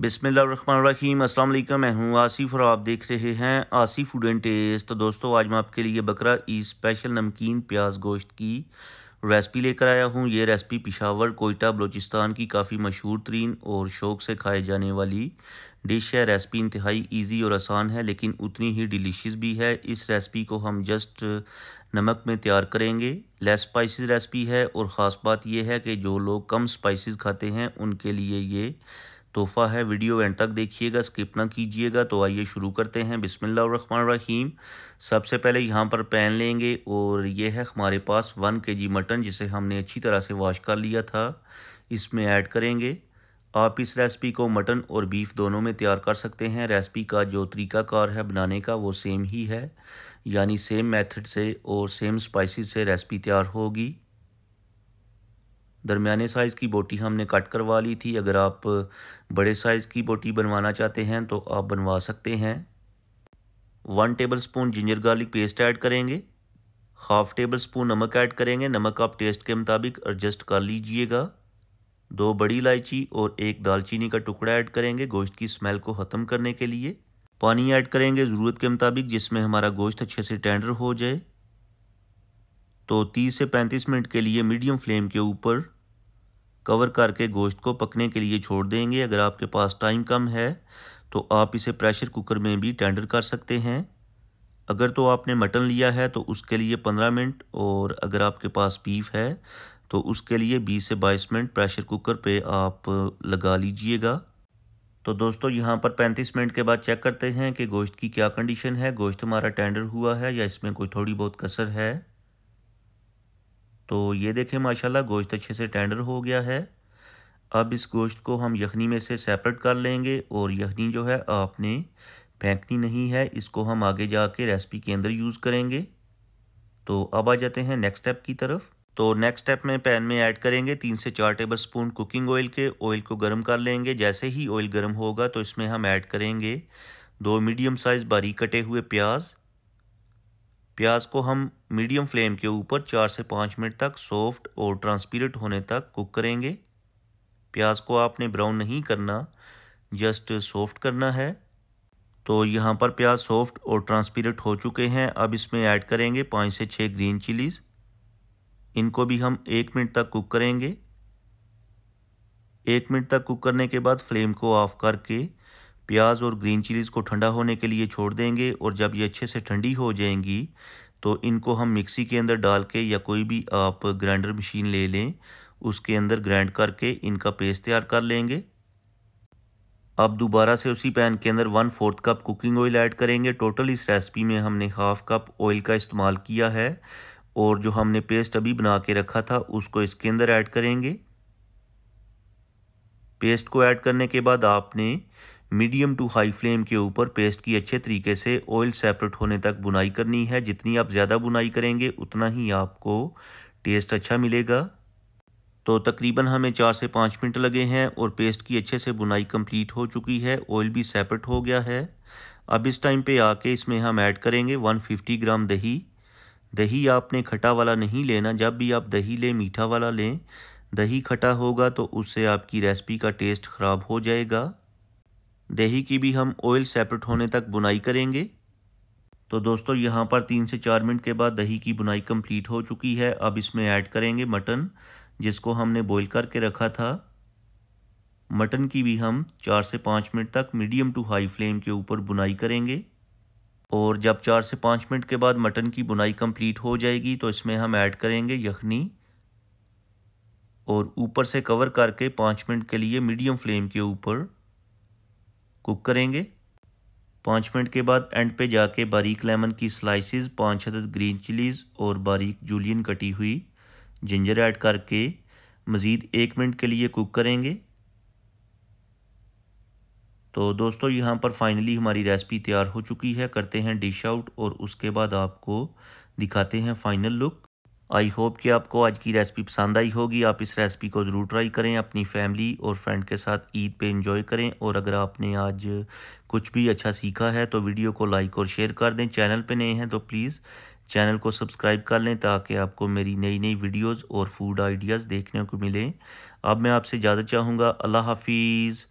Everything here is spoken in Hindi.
बिसमीम अल्लाम मैं हूँ आसिफ और आप देख रहे हैं आसिफ फूड एंड टेस्ट तो दोस्तों आज मैं आपके लिए बकरा ई स्पेशल नमकीन प्याज गोश्त की रेसिपी लेकर आया हूँ ये रेसिपी पिशावर कोयटा बलूचिस्तान की काफ़ी मशहूर तरीन और शौक़ से खाए जाने वाली डिश है रेसिपी इंतहाई ईजी और आसान है लेकिन उतनी ही डिलीशियस भी है इस रेसिपी को हम जस्ट नमक में तैयार करेंगे लेस स्पाइसिस रेसिपी है और ख़ास बात यह है कि जो लोग कम स्पाइसिस खाते हैं उनके लिए ये तोहफ़ा है वीडियो एंड तक देखिएगा स्किप ना कीजिएगा तो आइए शुरू करते हैं बिसमीम सबसे पहले यहाँ पर पैन लेंगे और ये है हमारे पास वन के जी मटन जिसे हमने अच्छी तरह से वॉश कर लिया था इसमें ऐड करेंगे आप इस रेसिपी को मटन और बीफ दोनों में तैयार कर सकते हैं रेसिपी का जो तरीकाकार है बनाने का वो सेम ही है यानी सेम मेथड से और सेम स्पाइसेस से रेसिपी तैयार होगी दरमियाने साइज़ की बोटी हमने कट करवा ली थी अगर आप बड़े साइज़ की बोटी बनवाना चाहते हैं तो आप बनवा सकते हैं one tablespoon ginger garlic paste add करेंगे हाफ टेबल स्पून नमक ऐड करेंगे नमक आप टेस्ट के मुताबिक एडजस्ट कर लीजिएगा दो बड़ी इलायची और एक दालचीनी का टुकड़ा ऐड करेंगे गोश्त की स्मेल को ख़त्म करने के लिए पानी ऐड करेंगे ज़रूरत के मुताबिक जिसमें हमारा गोश्त अच्छे से टेंडर हो जाए तो 30 से 35 मिनट के लिए मीडियम फ्लेम के ऊपर कवर करके गोश्त को पकने के लिए छोड़ देंगे अगर आपके पास टाइम कम है तो आप इसे प्रेशर कुकर में भी टेंडर कर सकते हैं अगर तो आपने मटन लिया है तो उसके लिए 15 मिनट और अगर आपके पास बीफ है तो उसके लिए 20 से 22 मिनट प्रेशर कुकर पे आप लगा लीजिएगा तो दोस्तों यहाँ पर 35 मिनट के बाद चेक करते हैं कि गोश्त की क्या कंडीशन है गोश्त हमारा टेंडर हुआ है या इसमें कोई थोड़ी बहुत कसर है तो ये देखें माशाल्लाह गोश्त अच्छे से टेंडर हो गया है अब इस गोश्त को हम यखनी में से सेपरेट कर लेंगे और यखनी जो है आपने फेंकनी नहीं है इसको हम आगे जा के रेसिपी के अंदर यूज़ करेंगे तो अब आ जाते हैं नेक्स्ट स्टेप की तरफ तो नेक्स्ट स्टेप में पैन में ऐड करेंगे तीन से चार टेबल स्पून कुकिंग ऑयल के ऑयल को गर्म कर लेंगे जैसे ही ऑयल गर्म होगा तो इसमें हम ऐड करेंगे दो मीडियम साइज़ बारीक कटे हुए प्याज़ प्याज को हम मीडियम फ्लेम के ऊपर चार से पाँच मिनट तक सॉफ्ट और ट्रांसपेरेंट होने तक कुक करेंगे प्याज को आपने ब्राउन नहीं करना जस्ट सॉफ्ट करना है तो यहाँ पर प्याज सॉफ्ट और ट्रांसपेरेंट हो चुके हैं अब इसमें ऐड करेंगे पाँच से छः ग्रीन चिलीज़ इनको भी हम एक मिनट तक कुक करेंगे एक मिनट तक कुक करने के बाद फ्लेम को ऑफ करके प्याज और ग्रीन चिलीज़ को ठंडा होने के लिए छोड़ देंगे और जब ये अच्छे से ठंडी हो जाएंगी तो इनको हम मिक्सी के अंदर डाल के या कोई भी आप ग्राइंडर मशीन ले लें उसके अंदर ग्राइंड करके इनका पेस्ट तैयार कर लेंगे अब दोबारा से उसी पैन के अंदर one fourth cup cooking oil add करेंगे टोटल इस रेसिपी में हमने हाफ़ कप ऑयल का इस्तेमाल किया है और जो हमने पेस्ट अभी बना के रखा था उसको इसके अंदर ऐड करेंगे पेस्ट को ऐड करने के बाद आपने मीडियम टू हाई फ्लेम के ऊपर पेस्ट की अच्छे तरीके से ऑयल सेपरेट होने तक बुनाई करनी है जितनी आप ज़्यादा बुनाई करेंगे उतना ही आपको टेस्ट अच्छा मिलेगा तो तकरीबन हमें चार से पाँच मिनट लगे हैं और पेस्ट की अच्छे से बुनाई कंप्लीट हो चुकी है ऑयल भी सेपरेट हो गया है अब इस टाइम पे आके इसमें हम ऐड करेंगे 150 ग्राम दही दही आपने खटा वाला नहीं लेना जब भी आप दही लें मीठा वाला लें दही खटा होगा तो उससे आपकी रेसिपी का टेस्ट ख़राब हो जाएगा दही की भी हम ऑयल सेपरेट होने तक बुनाई करेंगे तो दोस्तों यहाँ पर तीन से चार मिनट के बाद दही की बुनाई कंप्लीट हो चुकी है अब इसमें ऐड करेंगे मटन जिसको हमने बॉईल करके रखा था मटन की भी हम चार से पाँच मिनट तक मीडियम टू हाई फ्लेम के ऊपर बुनाई करेंगे और जब चार से पाँच मिनट के बाद मटन की बुनाई कंप्लीट हो जाएगी तो इसमें हम ऐड करेंगे यखनी और ऊपर से कवर करके पाँच मिनट के लिए मीडियम फ्लेम के ऊपर कुक करेंगे पाँच मिनट के बाद एंड पे जाके बारीक लेमन की स्लाइसेस पाँच हद ग्रीन चिलीज़ और बारीक जूलियन कटी हुई जिंजर ऐड करके मज़ीद एक मिनट के लिए कुक करेंगे तो दोस्तों यहाँ पर फाइनली हमारी रेसिपी तैयार हो चुकी है करते हैं डिश आउट और उसके बाद आपको दिखाते हैं फाइनल लुक आई होप कि आपको आज की रेसिपी पसंद आई होगी आप इस रेसिपी को ज़रूर ट्राई करें अपनी फैमिली और फ्रेंड के साथ ईद पे इंजॉय करें और अगर आपने आज कुछ भी अच्छा सीखा है तो वीडियो को लाइक और शेयर कर दें चैनल पे नए हैं तो प्लीज़ चैनल को सब्सक्राइब कर लें ताकि आपको मेरी नई नई वीडियोज़ और फूड आइडियाज़ देखने को मिलें अब मैं आपसे ज़्यादा चाहूँगा अल्लाह हाफिज़